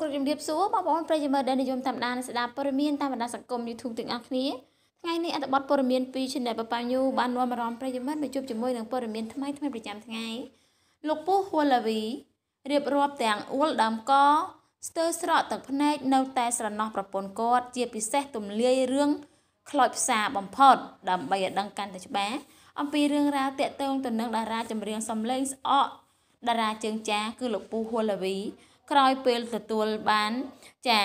គ្រប់ជំរាបសួរបងប្អូនប្រិយមិត្តដែលនិយមតាមដាន ស្ដាប់ព័ត៌មានតាមបណ្ដាសង្គម YouTube ទាំងអស់គ្នាថ្ងៃនេះអត្ថបទព័ត៌មានពី Channel ប៉ាញូបាននាំអារម្មណ៍ប្រិយមិត្តមកជួបជាមួយនឹងព័ត៌មានថ្មីថ្មីប្រចាំថ្ងៃលោកពូហួឡាវីរៀបរាប់ទាំងអួលដើមកស្ទើរស្រក់ទឹកភ្នែកនៅ តែស្រណោះប្រពន្ធគាត់ជាពិសេសទំលាយរឿងខ្លោចផ្សាបំផុត ដើម្បីឲ្យដឹងកាន់តែច្បាស់អំពីរឿងរ៉ាវតាក់ទងទៅនឹងតារាចម្រៀងសំឡេងស្អកតារាជើងចាគឺលោកពូហួឡាវីក្រោយពេលទទួលបានចា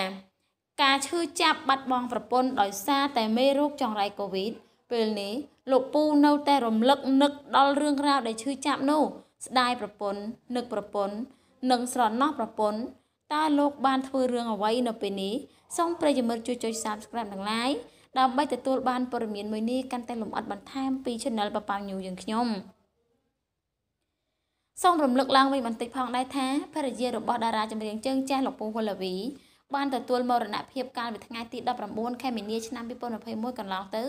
ការឈឺចាប់បាត់បង់ប្រពន្ធដោយសារតែមេរោគចង្រៃកូវីដពេលនេះ លោកពូនៅតែរំលឹកនឹកដល់រឿងរ៉ាវដែលឈឺចាប់នោះ ស្ដាយប្រពន្ធនឹកប្រពន្ធនិងស្រណោះប្រពន្ធតើលោកបាន ធ្វើរឿងអ្វីនៅពេលនេះសូមប្រិយមិត្តជួយចុច Subscribe និង Like ដើម្បីទទួល បានព័ត៌មានមួយនេះកាន់តែលម្អិតបន្ថែមពី Channel ប៉ប៉ាវញូយើងខ្ញុំសូមរំលឹកឡើងវិញបន្តិចផងដែរថាភរិយារបស់តារាចម្រៀងជើងចាស់លោកពូវលវីបានទទួលមរណភាពកាលពីថ្ងៃទី19ខែមីនាឆ្នាំ2021កន្លងទៅ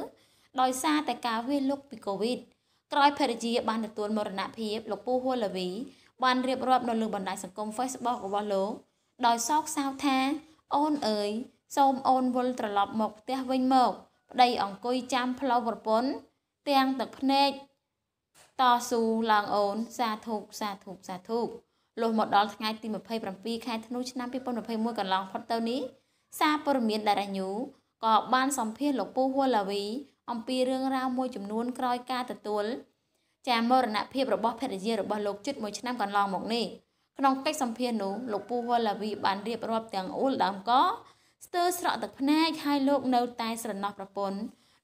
ដោយសារតែការវាយលុកពីកូវីដក្រោយភរិយាបានទទួលមរណភាពលោកពូហួលវី បានរៀបរាប់នៅលើបណ្ដាញសង្គម Facebook របស់លោកដោយសោកសៅថាអូនអើយសូមអូនវិលត្រឡប់មកផ្ទះវិញមកប្តីអង្គុយចាំផ្លូវប្រពន្ធទាំងទឹកភ្នែកតស៊ូឡើងអូនសាធុសាធុសាធុលុះមកដល់ថ្ងៃទី27ខែធ្នូឆ្នាំ2021កន្លងផុតទៅនេះសារព័ត៌មានដារ៉ាញូ ក៏ បានសម្ភាសលោកពូហួឡាវី អំពីរឿងរ៉ាវមួយចំនួនក្រោយការទទួលចាមរណភាពរបស់ភរិយារបស់លោកជិតមួយឆ្នាំកន្លងមកនេះក្នុងកិច្ចសម្ភាសនោះលោកពូវឡាវី បានរៀបរាប់ទាំងអ៊ូលដើមកស្ទើរស្រក់ទឹកភ្នែកហើយលោកនៅតែ ស្រណោះប្រពន្ធ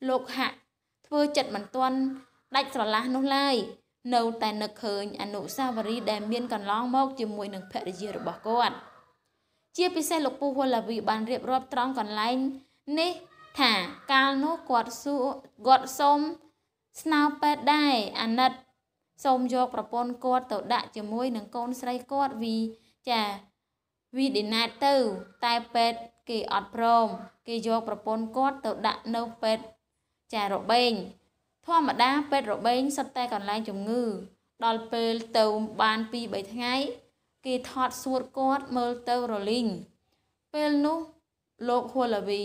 លោកហាក់ធ្វើចិត្តមិនទាន់ដាច់ស្រឡះនោះឡើយនៅតែនឹកឃើញអនុសាវរីយ៍ដែលមានកន្លងមកជាមួយនឹងភរិយារបស់គាត់ជាពិសេសលោកពូវល្វីបានរៀបរាប់ត្រង់កន្លែងនេះថាកាលនោះគាត់សួរគាត់សូមស្នើពេទ្យដែរអាណិតសូមយកប្រពន្ធគាត់ទៅដាក់ជាមួយនឹងកូនស្រីគាត់វីចាវីដេណាតទៅតែពេទ្យគេអត់ព្រមគេយកប្រពន្ធគាត់ទៅដាក់នៅពេទ្យចារបេងធម្មតាពេទ្យរបេងសុទ្ធតែកន្លែងជំងឺ ដល់ពេលទៅបាន2 3ថ្ងៃ គេថតសួតគាត់មើលទៅរលីងពេលនោះលោកហួលាវី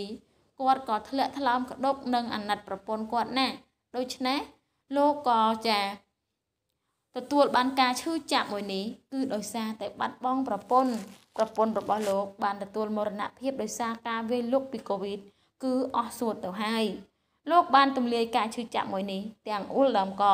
គាត់ក៏ធ្លាក់ថ្លើមក្តុកនឹងអាណិតប្រពន្ធគាត់ណាស់ដូច្នេះលោកក៏ចា ទទួលបានការឈឺចាប់មួយនេះគឺដោយសារតែបាត់បង់ប្រពន្ធប្រពន្ធរបស់លោកបានទទួលមរណភាពដោយសារការវាយលុកពីកូវីដគឺអស់សួតទៅហើយលោកបានទម្លាយការឈឺចាក់មួយនេះទាំងអ៊ុលដើមក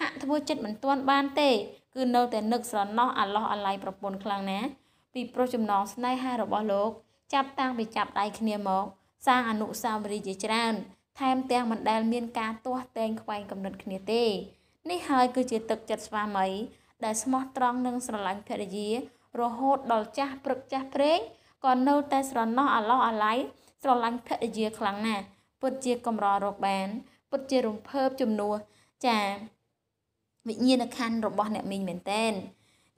ហាក់ធ្វើចិត្តមិនទាន់បានទេ គឺនៅតែនឹកស្រណោះអាឡោះអាល័យប្រពន្ធខ្លាំងណាស់ពីប្រុសចំណងស្នេហារបស់លោក ចាប់តាំងពីចាប់ដៃគ្នាមក សាងអនុស្សាវរីយ៍ជាច្រើនថែមទាំងមិនដែលមានការទាស់ទែងខ្វែងគំនិតគ្នាទេនេះហើយគឺជាទឹកចិត្តស្វាមីដែលស្មោះត្រង់និងស្រឡាញ់ភរិយារហូត ដល់ចាស់ព្រឹកចាស់ព្រេងក៏នៅតែស្រណោះអាឡោះអាល័យស្រឡាញ់ភរិយាខ្លាំងណាស់ពិតជាកម្ររកបានពិតជារំភើបជំនួសចាវិញ្ញាណខណ្ឌរបស់ អ្នកមីងមែនតែន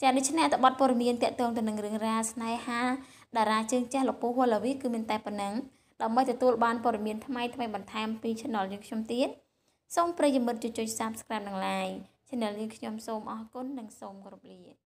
ចាដូច្នេះអត្ថបទព័ត៌មានតកតងទៅនឹងរឿងរ៉ាវស្នេហាតារាជើងចាស់លពូហួលវីគឺមានតែប៉ុណ្ណឹងដើម្បីទទួលបានព័ត៌មានថ្មីថ្មីបន្ថែមពី Channel យើងខ្ញុំទៀតសូមប្រិយមិត្តជួយចុច Subscribe និង Like Channel យើងខ្ញុំសូមអរគុណនិងសូមគោរពលា